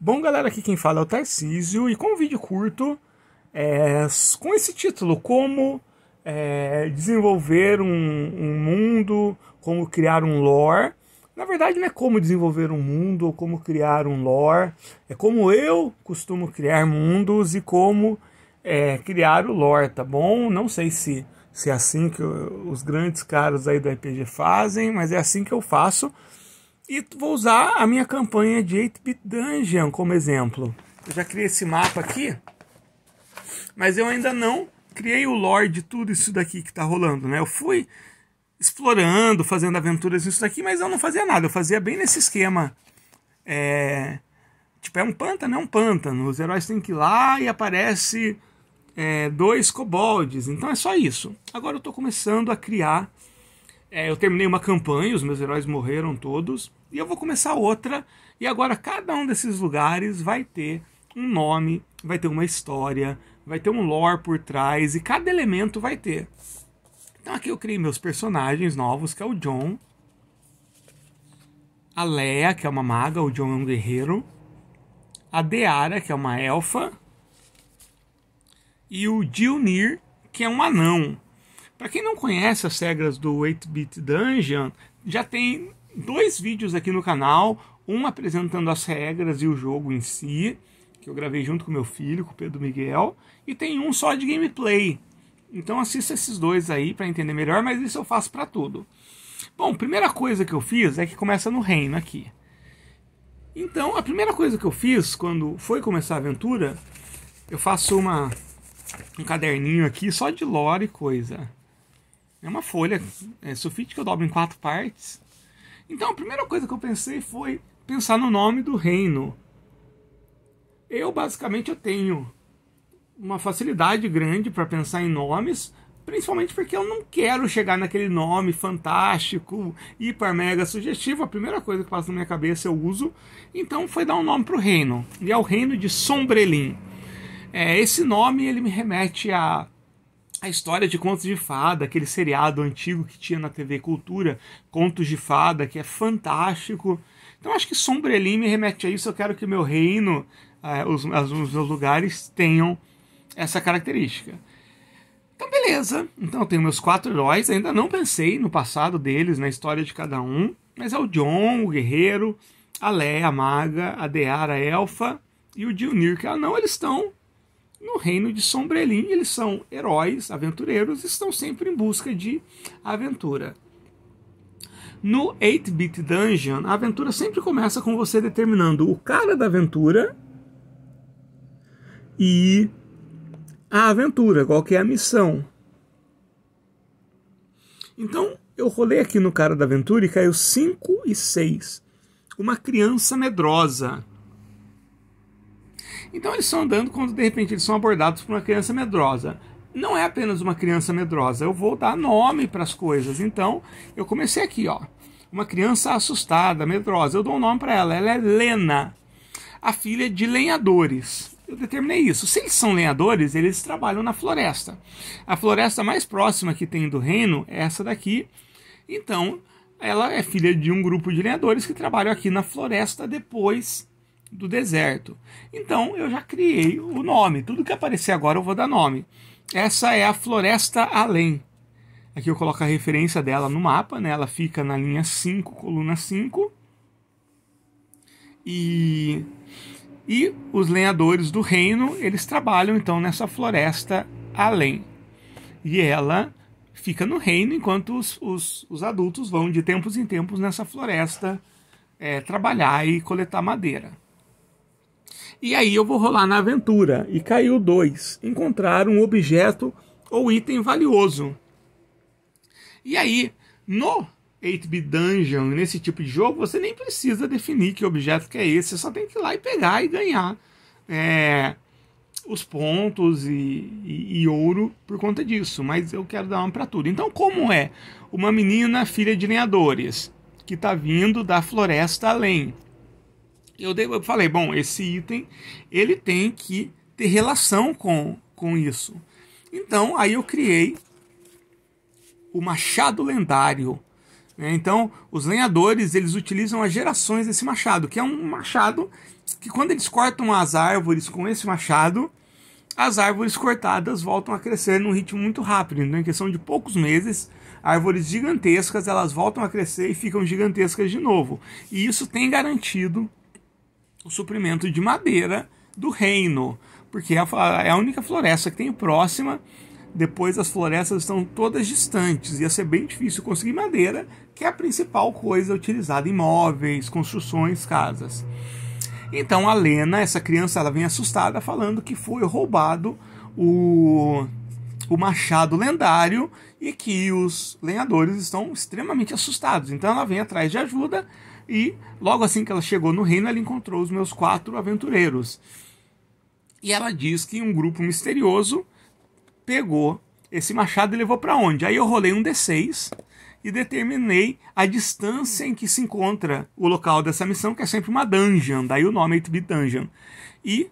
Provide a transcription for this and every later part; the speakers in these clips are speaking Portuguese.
Bom, galera, aqui quem fala é o Tarcísio e com um vídeo curto é, com esse título: Como é, desenvolver um, um, mundo, como criar um lore. Na verdade, não é como desenvolver um mundo ou como criar um lore, é como eu costumo criar mundos e como é, criar o lore, tá bom? Não sei se, se é assim que eu, os grandes caras aí do RPG fazem, mas é assim que eu faço. E vou usar a minha campanha de 8-bit dungeon como exemplo. Eu já criei esse mapa aqui, mas eu ainda não criei o lore de tudo isso daqui que está rolando, né? Eu fui explorando, fazendo aventuras nisso daqui, mas eu não fazia nada. Eu fazia bem nesse esquema. É... Tipo, é um pântano, é um pântano. Os heróis têm que ir lá e aparece é, dois coboldes. Então é só isso. Agora eu estou começando a criar é, eu terminei uma campanha, os meus heróis morreram todos, e eu vou começar outra. E agora cada um desses lugares vai ter um nome, vai ter uma história, vai ter um lore por trás, e cada elemento vai ter. Então aqui eu criei meus personagens novos, que é o John, a Leia, que é uma maga, o John é um guerreiro, a Deara, que é uma elfa, e o Dilnir, que é um anão. Para quem não conhece as regras do 8-bit Dungeon, já tem dois vídeos aqui no canal, um apresentando as regras e o jogo em si, que eu gravei junto com meu filho, com o Pedro Miguel, e tem um só de gameplay. Então assista esses dois aí para entender melhor, mas isso eu faço para tudo. Bom, primeira coisa que eu fiz é que começa no reino aqui. Então, a primeira coisa que eu fiz quando foi começar a aventura, eu faço uma um caderninho aqui só de lore e coisa. É uma folha é, sulfite que eu dobro em quatro partes. Então a primeira coisa que eu pensei foi pensar no nome do reino. Eu basicamente eu tenho uma facilidade grande para pensar em nomes, principalmente porque eu não quero chegar naquele nome fantástico, hiper mega sugestivo. A primeira coisa que passa na minha cabeça eu uso. Então foi dar um nome para o reino. E é o reino de Sombrelin. É, esse nome ele me remete a a história de Contos de Fada, aquele seriado antigo que tinha na TV Cultura, Contos de Fada, que é fantástico. Então acho que Sombrelim me remete a isso. Eu quero que meu reino, eh, os, os meus lugares tenham essa característica. Então beleza. Então eu tenho meus quatro heróis. Ainda não pensei no passado deles, na história de cada um, mas é o John, o guerreiro, a Leia, a maga, a Deara, a elfa e o Dionir, que ah, não, eles estão no reino de Sombrelin, eles são heróis, aventureiros, estão sempre em busca de aventura. No 8-bit dungeon, a aventura sempre começa com você determinando o cara da aventura e a aventura, qual que é a missão. Então, eu rolei aqui no cara da aventura e caiu 5 e 6. Uma criança medrosa. Então eles estão andando quando de repente eles são abordados por uma criança medrosa. Não é apenas uma criança medrosa, eu vou dar nome para as coisas. Então eu comecei aqui, ó. Uma criança assustada, medrosa. Eu dou um nome para ela. Ela é Lena, a filha de lenhadores. Eu determinei isso. Se eles são lenhadores, eles trabalham na floresta. A floresta mais próxima que tem do reino é essa daqui. Então, ela é filha de um grupo de lenhadores que trabalham aqui na floresta depois do deserto. Então eu já criei o nome. Tudo que aparecer agora eu vou dar nome. Essa é a Floresta Além. Aqui eu coloco a referência dela no mapa, né? Ela fica na linha 5, coluna 5. E e os lenhadores do reino, eles trabalham então nessa floresta além. E ela fica no reino enquanto os, os, os adultos vão de tempos em tempos nessa floresta é, trabalhar e coletar madeira. E aí eu vou rolar na aventura. E caiu dois. Encontrar um objeto ou item valioso. E aí, no 8-bit Dungeon, nesse tipo de jogo, você nem precisa definir que objeto que é esse. Você só tem que ir lá e pegar e ganhar é, os pontos e, e, e ouro por conta disso. Mas eu quero dar uma para tudo. Então, como é uma menina filha de lenhadores que está vindo da floresta além eu, dei, eu falei, bom, esse item ele tem que ter relação com, com isso. Então, aí eu criei o machado lendário. Né? Então, os lenhadores, eles utilizam as gerações desse machado, que é um machado que quando eles cortam as árvores com esse machado, as árvores cortadas voltam a crescer num ritmo muito rápido. Então, em questão de poucos meses, árvores gigantescas, elas voltam a crescer e ficam gigantescas de novo. E isso tem garantido o suprimento de madeira do reino, porque é, é a única floresta que tem próxima. Depois as florestas estão todas distantes, ia ser bem difícil conseguir madeira, que é a principal coisa utilizada em móveis, construções, casas. Então a Lena, essa criança, ela vem assustada falando que foi roubado o, o machado lendário e que os lenhadores estão extremamente assustados. Então ela vem atrás de ajuda e logo assim que ela chegou no reino, ela encontrou os meus quatro aventureiros. E ela diz que um grupo misterioso pegou esse machado e levou para onde? Aí eu rolei um D6 e determinei a distância em que se encontra o local dessa missão, que é sempre uma dungeon, daí o nome 8-bit é dungeon. E.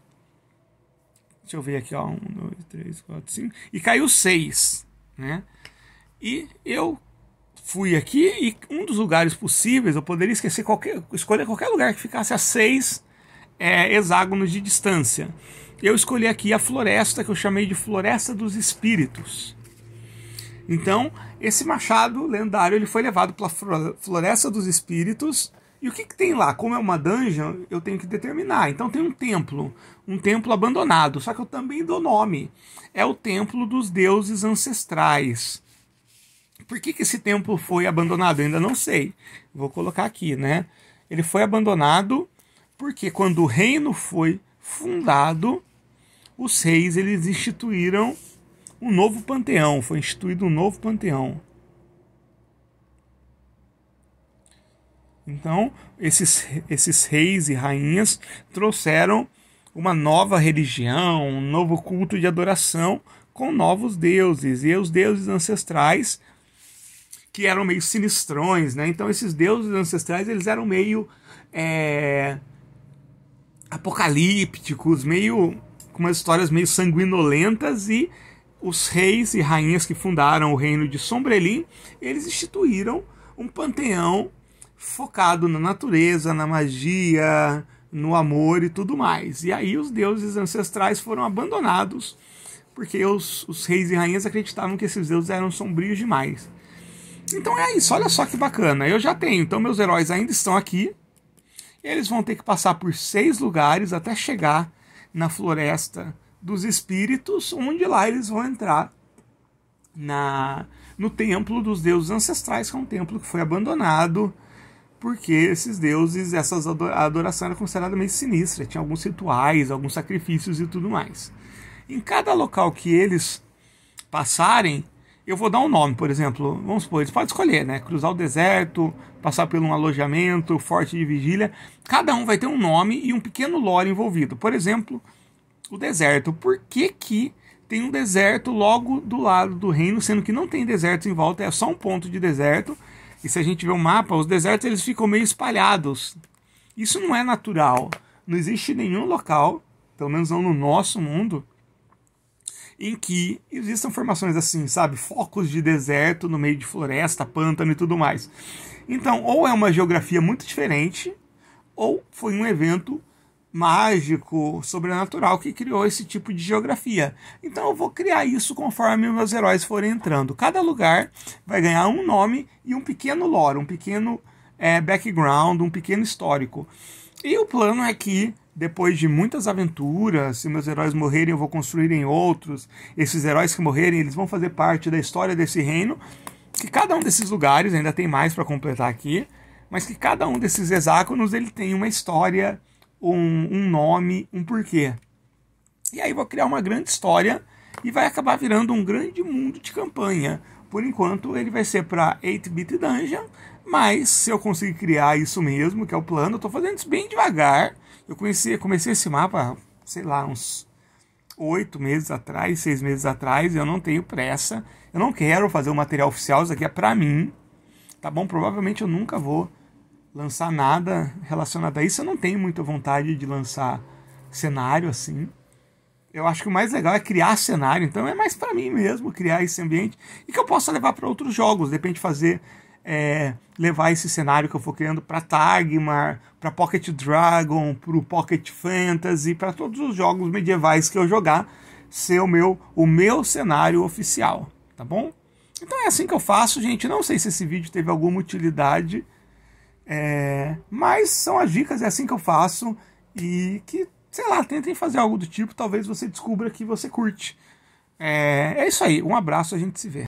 Deixa eu ver aqui, ó. 1, 2, 3, 4, 5. E caiu 6, né? E eu fui aqui e um dos lugares possíveis eu poderia esquecer qualquer escolher qualquer lugar que ficasse a seis é, hexágonos de distância. Eu escolhi aqui a floresta que eu chamei de Floresta dos Espíritos. Então, esse machado lendário ele foi levado para a Floresta dos Espíritos. E o que, que tem lá? Como é uma dungeon, eu tenho que determinar. Então tem um templo, um templo abandonado, só que eu também dou nome. É o templo dos deuses ancestrais. Por que, que esse templo foi abandonado? Eu ainda não sei. Vou colocar aqui, né? Ele foi abandonado porque quando o reino foi fundado, os reis eles instituíram um novo panteão, foi instituído um novo panteão. Então, esses, esses reis e rainhas trouxeram uma nova religião, um novo culto de adoração com novos deuses. E os deuses ancestrais que eram meio sinistrões, né? Então esses deuses ancestrais eles eram meio é, apocalípticos, meio com umas histórias meio sanguinolentas e os reis e rainhas que fundaram o reino de Sombrelim, eles instituíram um panteão focado na natureza, na magia, no amor e tudo mais. E aí os deuses ancestrais foram abandonados porque os, os reis e rainhas acreditavam que esses deuses eram sombrios demais. Então é isso, olha só que bacana. Eu já tenho, então meus heróis ainda estão aqui. Eles vão ter que passar por seis lugares até chegar na floresta dos espíritos, onde lá eles vão entrar na no templo dos deuses ancestrais, que é um templo que foi abandonado porque esses deuses, essa adoração era considerada meio sinistra, tinha alguns rituais, alguns sacrifícios e tudo mais. Em cada local que eles passarem, eu vou dar um nome, por exemplo, vamos supor, eles podem escolher, né? Cruzar o deserto, passar por um alojamento, forte de vigília. Cada um vai ter um nome e um pequeno lore envolvido. Por exemplo, o deserto. Por que que tem um deserto logo do lado do reino, sendo que não tem deserto em volta, é só um ponto de deserto. E se a gente vê o mapa, os desertos eles ficam meio espalhados. Isso não é natural. Não existe nenhum local, pelo menos não no nosso mundo, em que existam formações assim, sabe? Focos de deserto no meio de floresta, pântano e tudo mais. Então, ou é uma geografia muito diferente, ou foi um evento mágico, sobrenatural que criou esse tipo de geografia. Então eu vou criar isso conforme meus heróis forem entrando. Cada lugar vai ganhar um nome e um pequeno lore, um pequeno é, background, um pequeno histórico. E o plano é que, depois de muitas aventuras, se meus heróis morrerem, eu vou construir em outros. Esses heróis que morrerem, eles vão fazer parte da história desse reino. Que cada um desses lugares, ainda tem mais para completar aqui, mas que cada um desses hexágonos ele tem uma história, um, um nome, um porquê. E aí vou criar uma grande história e vai acabar virando um grande mundo de campanha, por enquanto ele vai ser para 8-bit dungeon, mas se eu conseguir criar isso mesmo, que é o plano, eu estou fazendo isso bem devagar. Eu comecei, comecei esse mapa, sei lá, uns oito meses atrás, seis meses atrás, eu não tenho pressa. Eu não quero fazer um material oficial, isso aqui é para mim, tá bom? Provavelmente eu nunca vou lançar nada relacionado a isso. Eu não tenho muita vontade de lançar cenário assim eu acho que o mais legal é criar cenário, então é mais para mim mesmo criar esse ambiente e que eu possa levar para outros jogos, de fazer é, levar esse cenário que eu for criando para Tagmar, para Pocket Dragon, para o Pocket Fantasy, para todos os jogos medievais que eu jogar, ser o meu o meu cenário oficial, tá bom? Então é assim que eu faço, gente. Não sei se esse vídeo teve alguma utilidade, é, mas são as dicas, é assim que eu faço e que sei lá, tentem fazer algo do tipo, talvez você descubra que você curte. É, é isso aí, um abraço, a gente se vê.